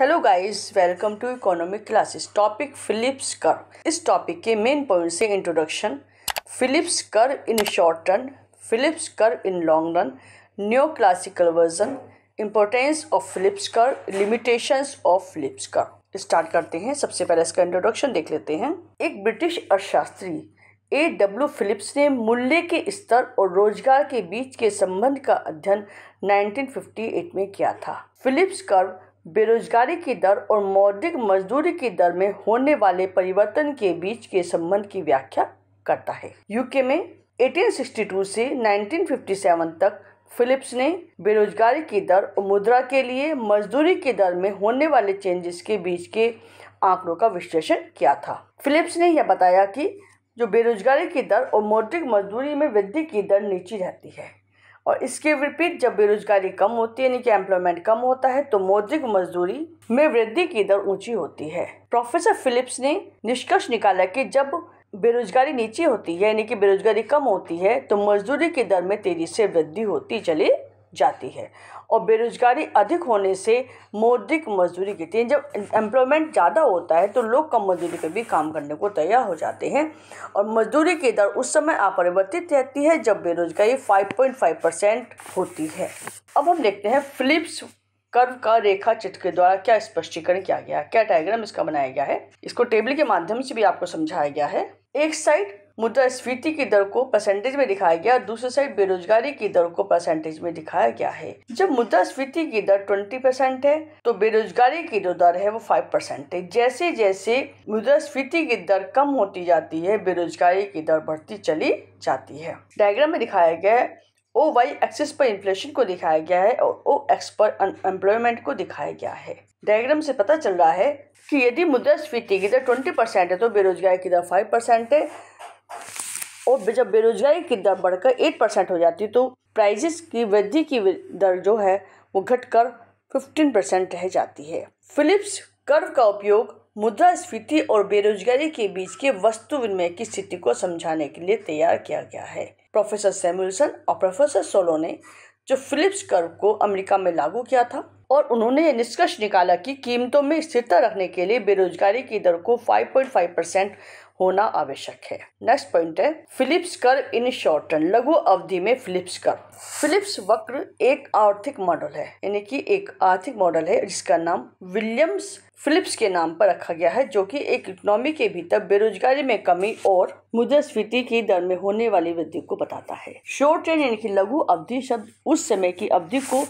hello guys welcome to economic classes topic Phillips curve इस topic के main point से introduction Phillips curve in short run Phillips curve in long run new classical version importance of Phillips curve limitations of Phillips curve start करते हैं सबसे पहले इसका introduction देख लेते हैं एक ब्रिटिश अर्थशास्त्री ए डब्ल्यू फिलिप्स ने मूल्य के स्तर और रोजगार के बीच के संबंध का अध्ययन 1958 में किया था फिलिप्स कर्व बेरोजगारी की दर और मौद्रिक मजदूरी की दर में होने वाले परिवर्तन के बीच के संबंध की व्याख्या करता है यूके में 1862 से 1957 तक फिलिप्स ने बेरोजगारी की दर और मुद्रा के लिए मजदूरी की दर में होने वाले चेंजेस के बीच के आंकड़ों का विश्लेषण किया था फिलिप्स ने यह बताया कि जो बेरोजगारी की दर और मौद्रिक मजदूरी में वृद्धि की दर नीची रहती है और इसके विपरीत जब बेरोजगारी कम होती है यानी कि एम्प्लॉयमेंट कम होता है तो मौद्रिक मजदूरी में वृद्धि की दर ऊंची होती है प्रोफेसर फिलिप्स ने निष्कर्ष निकाला कि जब बेरोजगारी नीचे होती है यानी कि बेरोजगारी कम होती है तो मजदूरी की दर में तेजी से वृद्धि होती चली जाती है और बेरोज़गारी अधिक होने से मौद्रिक मजदूरी कहती है जब एम्प्लॉयमेंट ज़्यादा होता है तो लोग कम मजदूरी पर भी काम करने को तैयार हो जाते हैं और मजदूरी की दर उस समय अपरिवर्तित रहती है जब बेरोजगारी 5.5 परसेंट होती है अब हम देखते हैं फिलिप्स कर्व का रेखा चित्र के द्वारा क्या स्पष्टीकरण किया गया क्या डायग्राम इसका बनाया गया है इसको टेबल के माध्यम से भी आपको समझाया गया है एक साइड मुद्रास्फीति की दर को परसेंटेज में दिखाया गया दूसरी साइड बेरोजगारी की दर को परसेंटेज में दिखाया गया है जब मुद्रास्फीति की दर ट्वेंटी परसेंट है तो बेरोजगारी की जो दर है वो फाइव परसेंट है जैसे जैसे मुद्रास्फीति की दर कम होती जाती है बेरोजगारी की दर बढ़ती चली जाती है डायग्राम में दिखाया गया है ओ वाई एक्सिस पर इन्फ्लेशन को दिखाया गया है और ओ एक्स पर अनएम्प्लॉयमेंट को दिखाया गया है डायग्राम से पता चल रहा है कि यदि मुद्रास्फीति की दर ट्वेंटी परसेंट है तो बेरोजगारी की दर फाइव परसेंट है और जब बेरोजगारी की दर बढ़कर एट परसेंट हो जाती है तो प्राइजेस की वृद्धि की दर जो है वो घटकर फिफ्टीन परसेंट रह जाती है फिलिप्स कर्व का उपयोग मुद्रा स्फीति और बेरोजगारी के बीच के वस्तु विनिमय की स्थिति को समझाने के लिए तैयार किया गया है प्रोफेसर सैमुलसन और प्रोफेसर सोलो ने जो फिलिप्स कर्व को अमेरिका में लागू किया था और उन्होंने ये निष्कर्ष निकाला कि कीमतों में स्थिरता रखने के लिए बेरोजगारी की दर को 5.5 परसेंट होना आवश्यक है नेक्स्ट पॉइंट है Philips curve in short term लघु अवधि में फिलिप्स कर फिलिप्स वक्र एक आर्थिक मॉडल है यानी कि एक आर्थिक मॉडल है जिसका नाम विलियम्स फिलिप्स के नाम पर रखा गया है जो कि एक इकोनॉमी के भीतर बेरोजगारी में कमी और मुद्रास्फीति की दर में होने वाली वृद्धि को बताता है शॉर्ट टर्म यानी कि लघु अवधि शब्द उस समय की अवधि को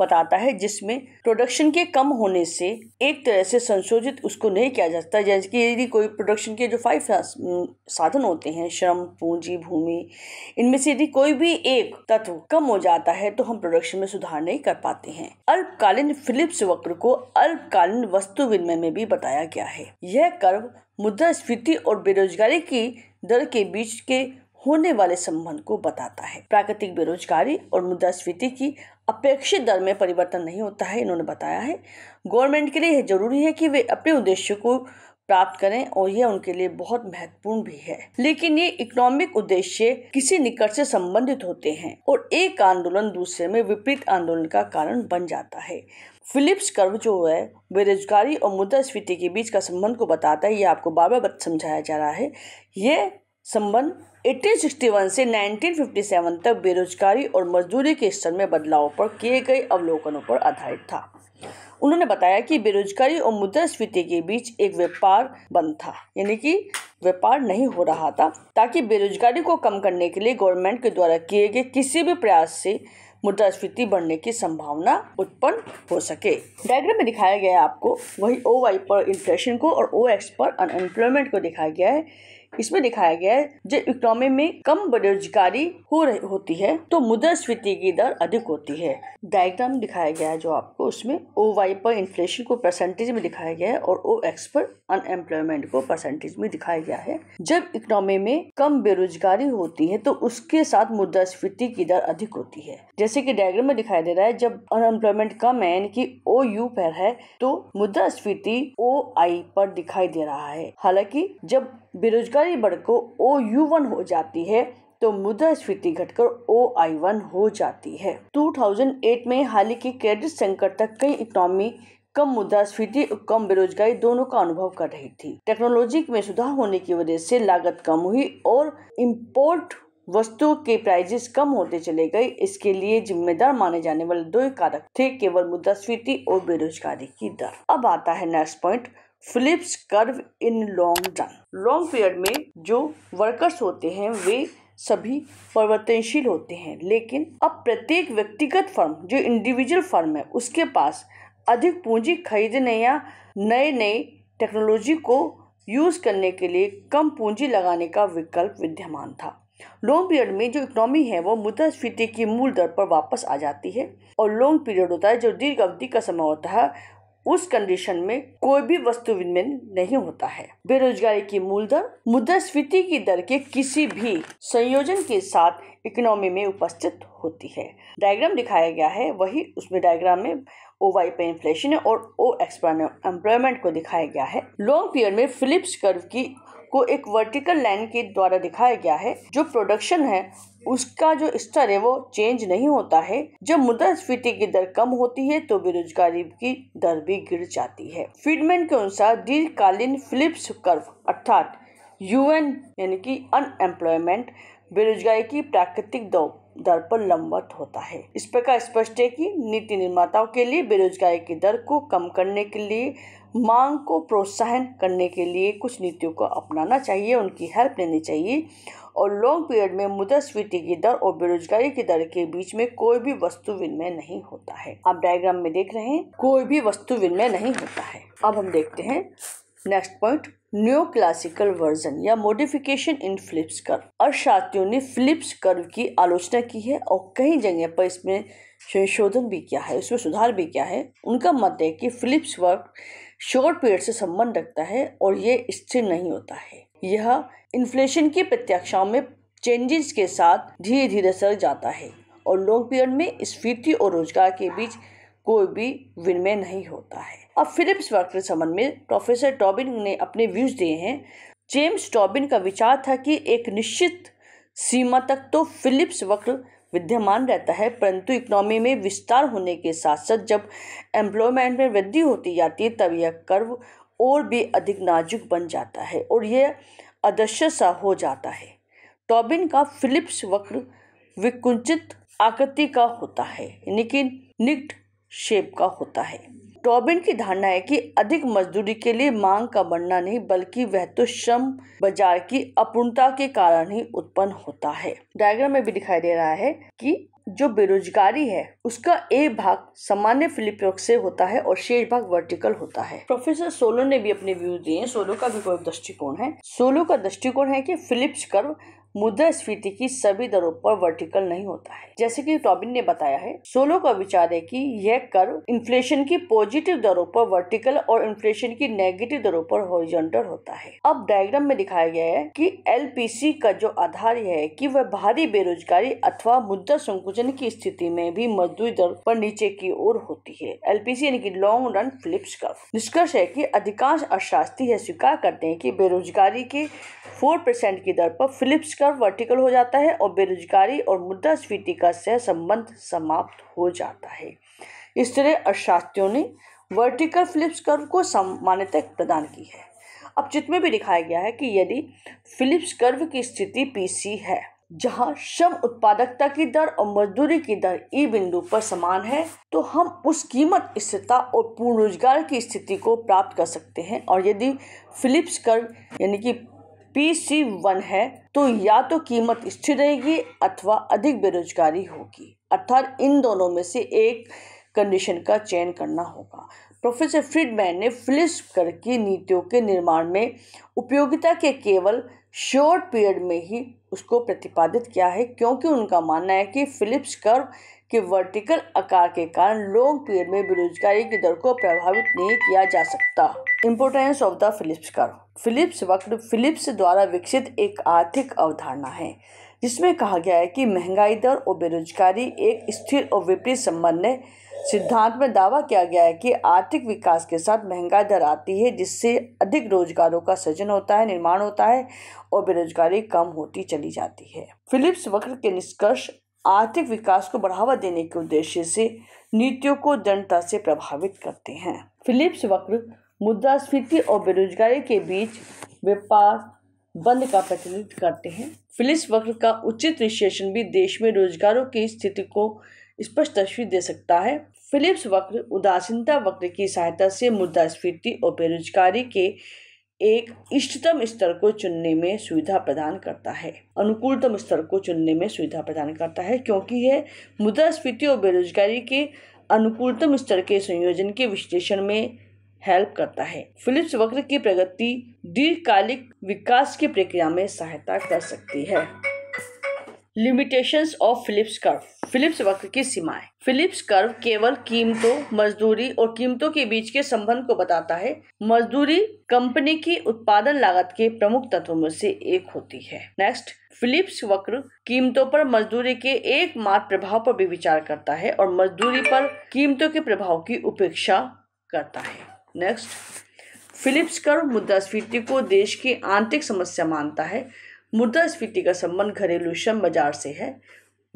बताता है जिसमें प्रोडक्शन के कम होने से एक तरह से संशोधित उसको नहीं किया जा सकता जैसे कि यदि कोई प्रोडक्शन के जो फाइव साधन होते हैं श्रम पूंजी भूमि इनमें से यदि कोई भी एक तत्व कम हो जाता है तो हम प्रोडक्शन में सुधार नहीं कर पाते हैं अल्पकालीन फिलिप्स वक्र को अल्पकालीन वस्तु विनिमय में भी बताया गया है यह कर्व मुद्रा स्फीति और बेरोजगारी की दर के बीच के होने वाले संबंध को बताता है प्राकृतिक बेरोजगारी और मुद्रा स्फीति की अपेक्षित दर में परिवर्तन नहीं होता है इन्होंने बताया है गवर्नमेंट के लिए यह जरूरी है कि वे अपने उद्देश्य को प्राप्त करें और यह उनके लिए बहुत महत्वपूर्ण भी है लेकिन ये इकोनॉमिक उद्देश्य किसी निकट से संबंधित होते हैं और एक आंदोलन दूसरे में विपरीत आंदोलन का कारण बन जाता है फिलिप्स कर्व जो है बेरोजगारी और मुद्रास्फीति के बीच का संबंध को बताता है ये आपको बार बार समझाया जा रहा है ये संबंध 1861 से 1957 तक बेरोजगारी और मजदूरी के स्तर में बदलाव पर किए गए अवलोकनों पर आधारित था उन्होंने बताया कि बेरोजगारी और मुद्रास्फीति के बीच एक व्यापार बंद था यानी कि व्यापार नहीं हो रहा था ताकि बेरोजगारी को कम करने के लिए गवर्नमेंट के द्वारा किए गए किसी भी प्रयास से मुद्रास्फीति बढ़ने की संभावना उत्पन्न हो सके डायग्राम में दिखाया गया है आपको वही ओ वाई पर इन्फ्लेशन को और ओ एक्स पर अनएम्प्लॉयमेंट को दिखाया गया है इसमें दिखाया गया है जो इकोनॉमी में कम बेरोजगारी हो रही होती है तो मुद्रास्फीति की दर अधिक होती है डायग्राम दिखाया गया है जो आपको उसमें ओ वाई पर इन्फ्लेशन को परसेंटेज में दिखाया गया है और ओ एक्स पर अनएम्प्लॉयमेंट को परसेंटेज में दिखाया गया है जब इकोनॉमी में कम बेरोजगारी होती है तो उसके साथ मुद्रास्फीति की दर अधिक होती है जैसे की डायग्राम में दिखाई दे रहा है जब अनएम्प्लॉयमेंट कम है यानी कि ओ यू पर है तो मुद्रास्फीति ओ आई पर दिखाई दे रहा है हालांकि जब बेरोजगारी बढ़कर ओ यू वन हो जाती है तो मुद्रा स्फीति घटकर ओ आई वन हो जाती है 2008 में हाल ही के क्रेडिट संकट तक कई इकोनॉमी कम मुद्रा स्फीति और कम बेरोजगारी दोनों का अनुभव कर रही थी टेक्नोलॉजी में सुधार होने की वजह से लागत कम हुई और इम्पोर्ट वस्तुओं के प्राइजेस कम होते चले गए इसके लिए जिम्मेदार माने जाने वाले दो कारक थे केवल मुद्रास्फीति और बेरोजगारी की दर अब आता है next point Phillips curve in long run long period में जो वर्कर्स होते हैं वे सभी परिवर्तनशील होते हैं लेकिन अब प्रत्येक व्यक्तिगत फर्म जो इंडिविजुअल फर्म है उसके पास अधिक पूंजी खरीदने या नए नए टेक्नोलॉजी को यूज़ करने के लिए कम पूंजी लगाने का विकल्प विद्यमान था लॉन्ग पीरियड में जो इकोनॉमी है वो मुद्रास्फीति की मूल दर पर वापस आ जाती है और लॉन्ग पीरियड होता है जो दीर्घ अवधि का समय होता है उस कंडीशन में कोई भी वस्तु विनिमय नहीं होता है बेरोजगारी की मूल दर मुद्रास्फीति की दर के किसी भी संयोजन के साथ इकोनॉमी में उपस्थित होती है डायग्राम दिखाया गया है वही उसमें डायग्राम में ओ वाई पे इन्फ्लेशन और ओ एक्सपायर एम्प्लॉयमेंट को दिखाया गया है लॉन्ग पीरियड में फिलिप्स कर्व की को एक वर्टिकल लाइन के द्वारा दिखाया गया है जो प्रोडक्शन है उसका जो स्तर है वो चेंज नहीं होता है जब स्फीति की दर कम होती है तो बेरोजगारी की दर भी गिर जाती है फीडमैन के अनुसार दीर्घकालीन फिलिप्स कर्व अर्थात यूएन यानी कि अनएम्प्लॉयमेंट बेरोजगारी की प्राकृतिक दौ दर पर लंबवत होता है इस प्रकार स्पष्ट है कि नीति निर्माताओं के लिए बेरोजगारी की दर को कम करने के लिए मांग को प्रोत्साहन करने के लिए कुछ नीतियों को अपनाना चाहिए उनकी हेल्प लेनी चाहिए और लॉन्ग पीरियड में मुद्रास्फीति की दर और बेरोजगारी की दर के बीच में कोई भी वस्तु विनिमय नहीं होता है आप डायग्राम में देख रहे हैं कोई भी वस्तु विनिमय नहीं होता है अब हम देखते हैं next point new classical version या मोडिफिकेशन इन फ्लिप्स कर्व अर्थशास्त्रियों ने फ्लिप्स कर्व की आलोचना की है और कई जगह पर इसमें संशोधन भी किया है उसमें सुधार भी किया है उनका मत है कि फ्लिप्स वर्क शॉर्ट पीरियड से संबंध रखता है और ये स्थिर नहीं होता है यह इन्फ्लेशन की प्रत्याशाओं में चेंजेस के साथ धीरे धीरे सर जाता है और लॉन्ग पीरियड में स्फीति और रोजगार के बीच कोई भी विनिमय नहीं होता है अब फिलिप्स वर्क के संबंध में प्रोफेसर टॉबिन ने अपने व्यूज दिए हैं जेम्स टॉबिन का विचार था कि एक निश्चित सीमा तक तो फिलिप्स वक्र विद्यमान रहता है परंतु इकोनॉमी में विस्तार होने के साथ साथ जब एम्प्लॉयमेंट में वृद्धि होती जाती है तब यह कर्व और भी अधिक नाजुक बन जाता है और यह अदृश्य सा हो जाता है टॉबिन का फिलिप्स वक्र विकुंचित आकृति का होता है यानी कि निग्ड शेप का होता है टॉबिन की धारणा है कि अधिक मजदूरी के लिए मांग का बढ़ना नहीं बल्कि वह तो श्रम बाजार की अपूर्णता के कारण ही उत्पन्न होता है डायग्राम में भी दिखाई दे रहा है कि जो बेरोजगारी है उसका एक भाग सामान्य फिलिप से होता है और शेष भाग वर्टिकल होता है प्रोफेसर सोलो ने भी अपने व्यूज दिए सोलो का भी कोई दृष्टिकोण है सोलो का दृष्टिकोण है कि फिलिप्स कर्व मुद्रा स्फीति की सभी दरों पर वर्टिकल नहीं होता है जैसे कि टॉबिन ने बताया है सोलो का विचार है कि यह कर्व इन्फ्लेशन की पॉजिटिव दरों पर वर्टिकल और इन्फ्लेशन की नेगेटिव दरों पर हॉरिजॉन्टल होता है अब डायग्राम में दिखाया गया है कि एलपीसी का जो आधार यह है कि वह भारी बेरोजगारी अथवा मुद्रा संकुचन की स्थिति में भी मजदूरी दर पर नीचे की ओर होती है एलपीसी यानी कि लॉन्ग रन फ्लिप्स कर्व निष्कर्ष है कि अधिकांश अर्थशास्त्री यह स्वीकार करते हैं कि बेरोजगारी के परसेंट की दर पर फिलिप्स कर्व वर्टिकल हो जाता है और बेरोजगारी और मुद्रास्फीति का सह संबंध समाप्त हो जाता है इस तरह अर्थशास्त्रियों ने वर्टिकल फिलिप्स कर्व को सामान्यतः प्रदान की है अब चित्र में भी दिखाया गया है कि यदि फिलिप्स कर्व की स्थिति पीसी है जहां श्रम उत्पादकता की दर और मजदूरी की दर ई e बिंदु पर समान है तो हम उस कीमत स्थिरता और पूर्ण रोजगार की स्थिति को प्राप्त कर सकते हैं और यदि फिलिप्स कर्व यानी कि पी सी वन है तो या तो कीमत स्थिर रहेगी अथवा अधिक बेरोजगारी होगी अर्थात इन दोनों में से एक कंडीशन का चयन करना होगा प्रोफेसर फ्रीडमैन ने फिलिस कर की नीतियों के निर्माण में उपयोगिता के केवल शॉर्ट पीरियड में ही उसको प्रतिपादित किया है क्योंकि उनका मानना है कि फिलिप्स कर्व कि वर्टिकल आकार के कारण लॉन्ग पीरियड में बेरोजगारी की दर को प्रभावित नहीं किया जा सकता importance of the Phillips curve Phillips वक्र फिलिप्स द्वारा विकसित एक आर्थिक अवधारणा है जिसमें कहा गया है कि महंगाई दर और बेरोजगारी एक स्थिर और विपरीत संबंध है सिद्धांत में दावा किया गया है कि आर्थिक विकास के साथ महंगाई दर आती है जिससे अधिक रोजगारों का सृजन होता है निर्माण होता है और बेरोजगारी कम होती चली जाती है फिलिप्स वक्र के निष्कर्ष आर्थिक विकास को बढ़ावा देने के उद्देश्य से नीतियों को जनता से प्रभावित करते हैं फिलिप्स वक्र मुद्रास्फीति और बेरोजगारी के बीच व्यापार बंद का प्रतिनिधित्व करते हैं फिलिप्स वक्र का उचित विश्लेषण भी देश में रोजगारों की स्थिति को स्पष्ट तस्वीर दे सकता है फिलिप्स वक्र उदासीनता वक्र की सहायता से मुद्रास्फीति और बेरोजगारी के एक इष्टतम स्तर को चुनने में सुविधा प्रदान करता है अनुकूलतम स्तर को चुनने में सुविधा प्रदान करता है क्योंकि यह मुद्रास्फीति और बेरोजगारी के अनुकूलतम स्तर के संयोजन के विश्लेषण में हेल्प करता है फिलिप्स वक्र की प्रगति दीर्घकालिक विकास की प्रक्रिया में सहायता कर सकती है limitations of Phillips curve Phillips वक्र की सीमाएं फिलिप्स कर्व केवल कीमतों मजदूरी और कीमतों के बीच के संबंध को बताता है मजदूरी कंपनी की उत्पादन लागत के प्रमुख तत्वों में से एक होती है नेक्स्ट फिलिप्स वक्र कीमतों पर मजदूरी के एकमात्र प्रभाव पर भी विचार करता है और मजदूरी पर कीमतों के प्रभाव की उपेक्षा करता है नेक्स्ट फिलिप्स कर्व मुद्रास्फीति को देश की आंतरिक समस्या मानता है मुद्रास्फीति का संबंध घरेलू श्रम बाजार से है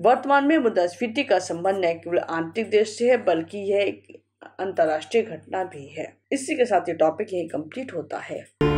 वर्तमान में मुद्रास्फीति का संबंध न केवल आंतरिक देश से है बल्कि यह एक अंतर्राष्ट्रीय घटना भी है इसी के साथ ये टॉपिक यही कंप्लीट होता है